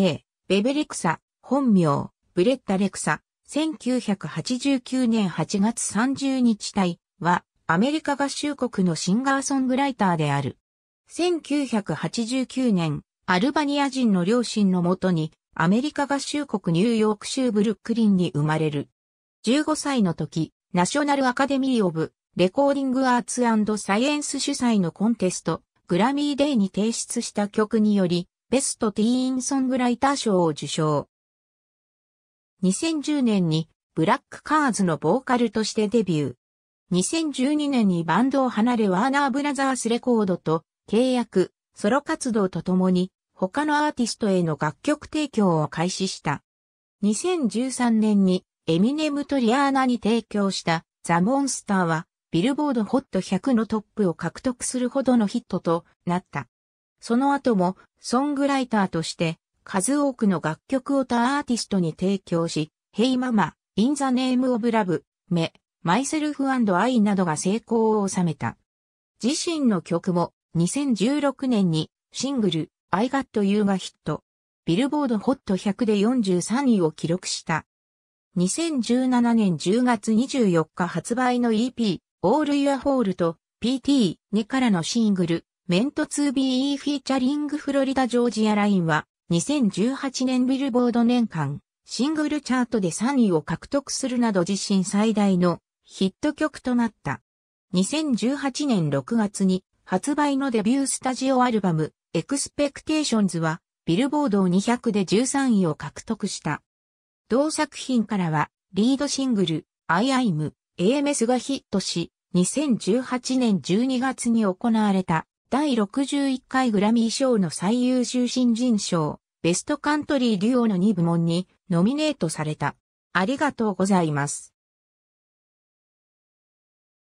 A、ベベレクサ、本名、ブレッタレクサ、1989年8月30日体は、アメリカ合衆国のシンガーソングライターである。1989年、アルバニア人の両親のもとに、アメリカ合衆国ニューヨーク州ブルックリンに生まれる。15歳の時、ナショナルアカデミー・オブ・レコーディング・アーツサイエンス主催のコンテスト、グラミー・デイに提出した曲により、ベストティーンソングライター賞を受賞。2010年にブラックカーズのボーカルとしてデビュー。2012年にバンドを離れワーナーブラザースレコードと契約、ソロ活動とともに他のアーティストへの楽曲提供を開始した。2013年にエミネムとリアーナに提供したザ・モンスターはビルボードホット100のトップを獲得するほどのヒットとなった。その後も、ソングライターとして、数多くの楽曲を他アーティストに提供し、Hey Mama, In the Name of Love, Me, Myself and I などが成功を収めた。自身の曲も2016年にシングル I Got You がヒット。ビルボードホット100で43位を記録した。2017年10月24日発売の EP All Your h l と PT2 からのシングルメント 2BE フィーチャリングフロリダジョージアラインは2018年ビルボード年間シングルチャートで3位を獲得するなど自身最大のヒット曲となった。2018年6月に発売のデビュースタジオアルバムエクスペクテーションズはビルボード200で13位を獲得した。同作品からはリードシングル I am AMS がヒットし2018年12月に行われた第61回グラミー賞の最優秀新人賞、ベストカントリーデュオの2部門にノミネートされた。ありがとうございます。